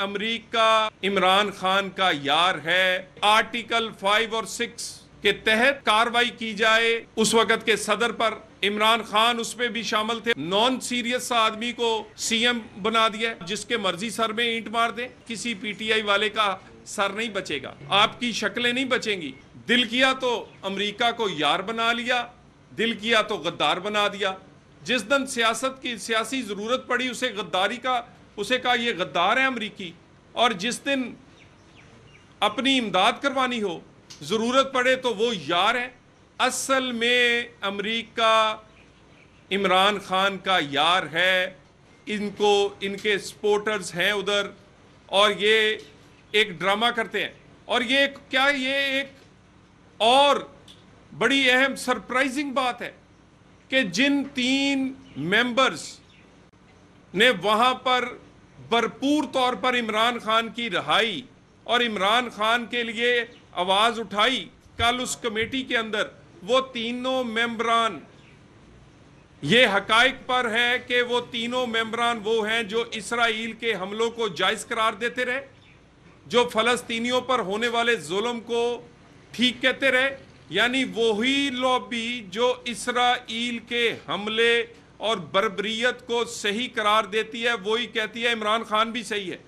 अमरीका इमरान खान का यार है आर्टिकल फाइव और सिक्स के तहत कार्रवाई की जाए उस वक्त के सदर पर इमरान खान उसमें भी शामिल थे नॉन सीरियस आदमी को सीएम बना दिया जिसके मर्जी सर में ईंट मार दे किसी पीटीआई वाले का सर नहीं बचेगा आपकी शक्लें नहीं बचेंगी दिल किया तो अमेरिका को यार बना लिया दिल किया तो गद्दार बना दिया जिस दिन सियासत की सियासी ज़रूरत पड़ी उसे गद्दारी का उसे कहा ये गद्दार है अमरीकी और जिस दिन अपनी इमदाद करवानी हो ज़रूरत पड़े तो वो यार है असल में अमरीका इमरान खान का यार है इनको इनके सपोर्टर्स हैं उधर और ये एक ड्रामा करते हैं और ये क्या ये एक और बड़ी अहम सरप्राइजिंग बात है कि जिन तीन मेंबर्स ने वहां पर भरपूर तौर पर इमरान खान की रहाई और इमरान खान के लिए आवाज़ उठाई कल उस कमेटी के अंदर वो तीनों मेंबरान ये हक पर है कि वो तीनों मेंबरान वो हैं जो इसराइल के हमलों को जायज़ करार देते रहे जो फ़लस्तीनियों पर होने वाले जुल्म को ठीक कहते रहे यानी वही लॉबी जो इसराइल के हमले और बरबरीत को सही करार देती है वही कहती है इमरान खान भी सही है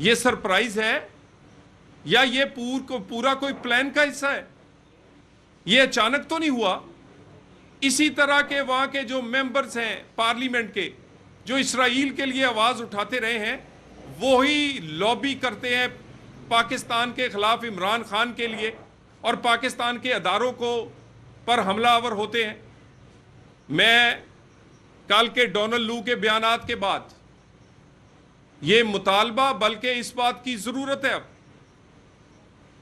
ये सरप्राइज है या ये पूर को पूरा कोई प्लान का हिस्सा है ये अचानक तो नहीं हुआ इसी तरह के वहाँ के जो मेंबर्स हैं पार्लियामेंट के जो इसराइल के लिए आवाज़ उठाते रहे हैं वही लॉबी करते हैं पाकिस्तान के ख़िलाफ़ इमरान खान के लिए और पाकिस्तान के अदारों को पर हमलावर होते हैं मैं कल के डोनल्ड लू के बयान के बाद ये मुतालबा बल्कि इस बात की ज़रूरत है अब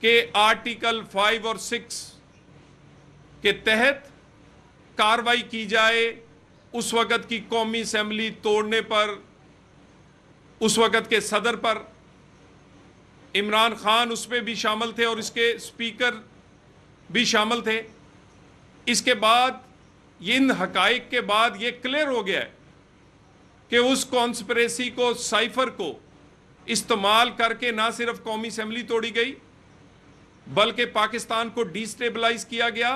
कि आर्टिकल फाइव और सिक्स के तहत कार्रवाई की जाए उस वक़्त की कौमी असम्बली तोड़ने पर उस वक़्त के सदर पर इमरान खान उस पर भी शामिल थे और इसके स्पीकर भी शामिल थे इसके बाद इन हक के बाद ये क्लियर हो गया है कि उस कॉन्स्परेसी को साइफर को इस्तेमाल करके ना सिर्फ कौमी असम्बली तोड़ी गई बल्कि पाकिस्तान को डिस्टेबलाइज किया गया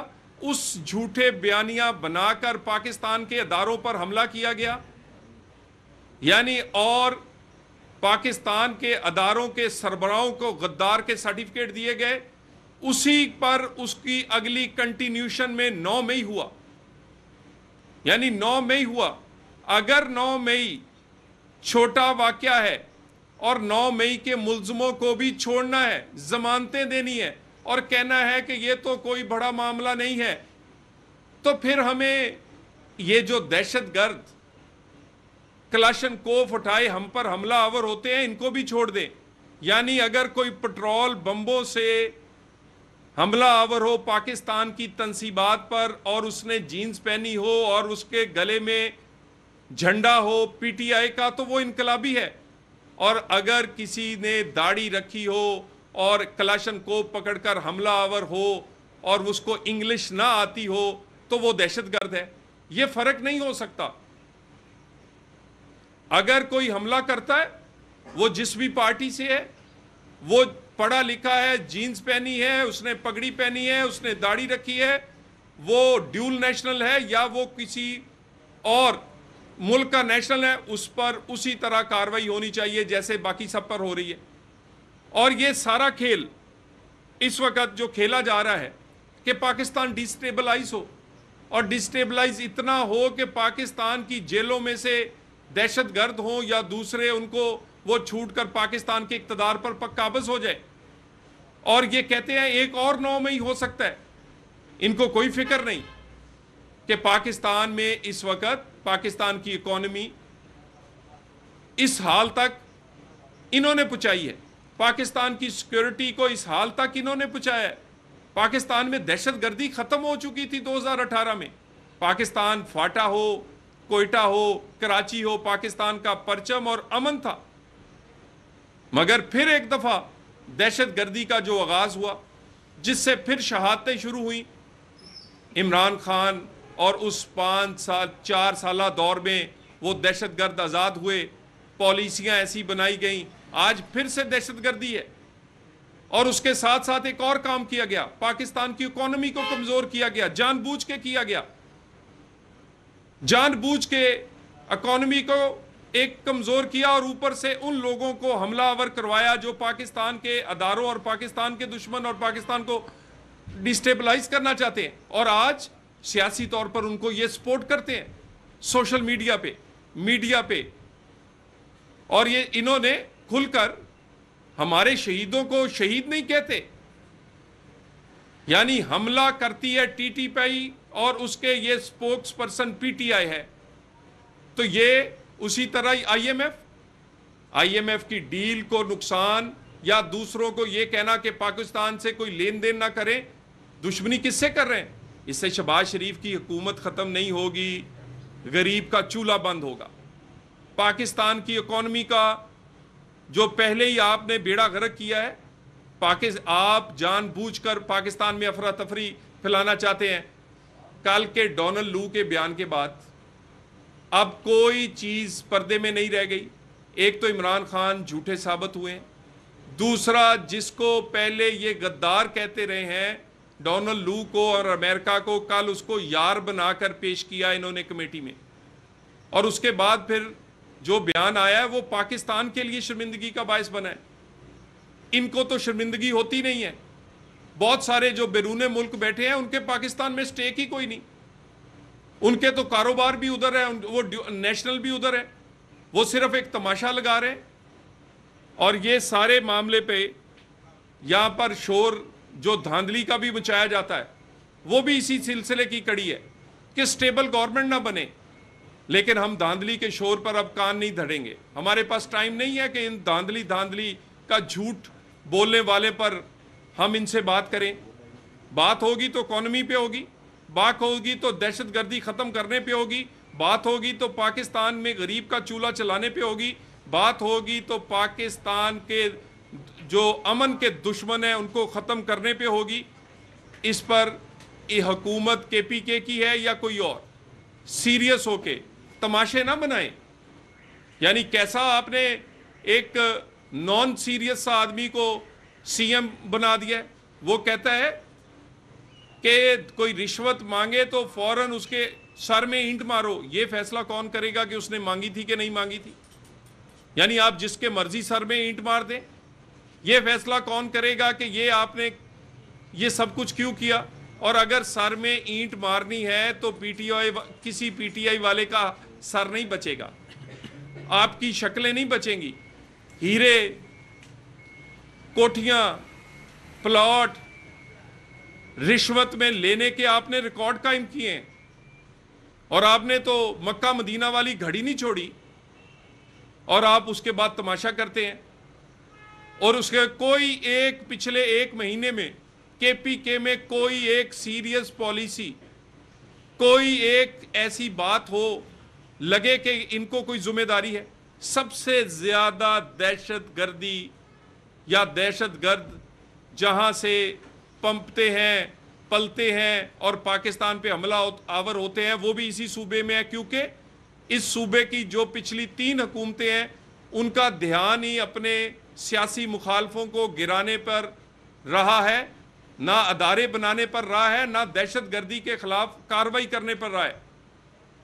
उस झूठे बयानियां बनाकर पाकिस्तान के अदारों पर हमला किया गया यानी और पाकिस्तान के अदारों के सरबराहों को गद्दार के सर्टिफिकेट दिए गए उसी पर उसकी अगली कंटिन्यूशन में नौ मई हुआ यानी 9 मई हुआ अगर 9 मई छोटा वाकया है और 9 मई के मुलजमों को भी छोड़ना है जमानतें देनी है और कहना है कि ये तो कोई बड़ा मामला नहीं है तो फिर हमें ये जो दहशत गर्द कलाशन कोफ उठाए हम पर हमला आवर होते हैं इनको भी छोड़ दें यानी अगर कोई पेट्रोल बम्बों से हमला आवर हो पाकिस्तान की तनसीबात पर और उसने जीन्स पहनी हो और उसके गले में झंडा हो पीटीआई का तो वो इनकलाबी है और अगर किसी ने दाढ़ी रखी हो और कलाशन को पकड़कर हमला आवर हो और उसको इंग्लिश ना आती हो तो वो दहशतगर्द है ये फर्क नहीं हो सकता अगर कोई हमला करता है वो जिस भी पार्टी से है वो पढ़ा लिखा है जीन्स पहनी है उसने पगड़ी पहनी है उसने दाढ़ी रखी है वो ड्यूल नेशनल है या वो किसी और मुल्क का नेशनल है उस पर उसी तरह कार्रवाई होनी चाहिए जैसे बाकी सब पर हो रही है और ये सारा खेल इस वक्त जो खेला जा रहा है कि पाकिस्तान डिस्टेबलाइज हो और डिस्टेबलाइज इतना हो कि पाकिस्तान की जेलों में से दहशत गर्द हों या दूसरे उनको वो छूट कर पाकिस्तान के इकतदार पर काबज हो जाए और ये कहते हैं एक और नौ मई हो सकता है इनको कोई फिक्र नहीं कि पाकिस्तान में इस वक्त पाकिस्तान की इकोनमी इस हाल तक इन्होंने पहुँचाई है पाकिस्तान की सिक्योरिटी को इस हाल तक इन्होंने पहुँचाया है पाकिस्तान में दहशत गर्दी ख़त्म हो चुकी थी 2018 में पाकिस्तान फाटा हो कोयटा हो कराची हो पाकिस्तान का परचम और अमन था मगर फिर एक दफ़ा दहशत गर्दी का जो आगाज़ हुआ जिससे फिर शहादतें शुरू हुई इमरान खान और उस पाँच साल चार साल दौर में वो दहशत गर्द आज़ाद हुए पॉलिसियाँ ऐसी बनाई गई आज फिर से दहशत गर्दी है और उसके साथ साथ एक और काम किया गया पाकिस्तान की इकोनॉमी को कमज़ोर किया गया जानबूझ के किया गया जानबूझ के इकोनॉमी को एक कमज़ोर किया और ऊपर से उन लोगों को हमलावर करवाया जो पाकिस्तान के अदारों और पाकिस्तान के दुश्मन और पाकिस्तान को डिस्टेबलाइज करना चाहते हैं और आज सियासी तौर पर उनको ये सपोर्ट करते हैं सोशल मीडिया पे मीडिया पे और ये इन्होंने खुलकर हमारे शहीदों को शहीद नहीं कहते यानी हमला करती है टीटीपी और उसके ये स्पोक्स पर्सन पीटीआई है तो ये उसी तरह ही आईएमएफ आईएमएफ की डील को नुकसान या दूसरों को यह कहना कि पाकिस्तान से कोई लेन देन ना करें दुश्मनी किससे कर रहे हैं इससे शबाज शरीफ की हुकूमत ख़त्म नहीं होगी गरीब का चूल्हा बंद होगा पाकिस्तान की इकोनमी का जो पहले ही आपने बेड़ा गर्क किया है पाकिस्तान आप जानबूझकर पाकिस्तान में अफरा तफरी फैलाना चाहते हैं कल के डोनल्ड लू के बयान के बाद अब कोई चीज़ पर्दे में नहीं रह गई एक तो इमरान खान झूठे साबित हुए दूसरा जिसको पहले ये गद्दार कहते रहे हैं डोनल्ड लू को और अमेरिका को कल उसको यार बनाकर पेश किया इन्होंने कमेटी में और उसके बाद फिर जो बयान आया है वो पाकिस्तान के लिए शर्मिंदगी का बायस बना है इनको तो शर्मिंदगी होती नहीं है बहुत सारे जो बैरून मुल्क बैठे हैं उनके पाकिस्तान में स्टेक ही कोई नहीं उनके तो कारोबार भी उधर है वो नेशनल भी उधर है वो सिर्फ एक तमाशा लगा रहे हैं और ये सारे मामले पे यहाँ पर शोर जो धांधली का भी बचाया जाता है वो भी इसी सिलसिले की कड़ी है कि स्टेबल गवर्नमेंट ना बने लेकिन हम धांधली के शोर पर अब कान नहीं धड़ेंगे हमारे पास टाइम नहीं है कि इन धांधली धांधली का झूठ बोलने वाले पर हम इनसे बात करें बात होगी तो इकोनॉमी पे होगी बात होगी तो दहशत गर्दी ख़त्म करने पे होगी बात होगी तो पाकिस्तान में गरीब का चूल्हा चलाने पे होगी बात होगी तो पाकिस्तान के जो अमन के दुश्मन है उनको ख़त्म करने पे होगी इस पर ये हकूमत के पी के की है या कोई और सीरियस होके तमाशे ना बनाए यानी कैसा आपने एक नॉन सीरियस सा आदमी को सीएम बना दिया वो कहता है कि कोई रिश्वत मांगे तो फौरन उसके सर में ईंट मारो ये फैसला कौन करेगा कि उसने मांगी थी कि नहीं मांगी थी यानी आप जिसके मर्जी सर में ईंट मार दें ये फैसला कौन करेगा कि ये आपने ये सब कुछ क्यों किया और अगर सर में ईंट मारनी है तो पीटीआई किसी पीटीआई वाले का सर नहीं बचेगा आपकी शक्लें नहीं बचेंगी हीरे कोठियां प्लॉट रिश्वत में लेने के आपने रिकॉर्ड कायम किए हैं और आपने तो मक्का मदीना वाली घड़ी नहीं छोड़ी और आप उसके बाद तमाशा करते हैं और उसके कोई एक पिछले एक महीने में केपीके में कोई एक सीरियस पॉलिसी कोई एक ऐसी बात हो लगे कि इनको कोई जिम्मेदारी है सबसे ज़्यादा दहशत गर्दी या दहशत गर्द जहां से पंपते हैं पलते हैं और पाकिस्तान पे हमला आवर होते हैं वो भी इसी सूबे में है क्योंकि इस सूबे की जो पिछली तीन हुकूमतें हैं उनका ध्यान ही अपने सियासी मुखालफों को गिराने पर रहा है ना अदारे बनाने पर रहा है ना दहशत गर्दी के ख़िलाफ़ कार्रवाई करने पर रहा है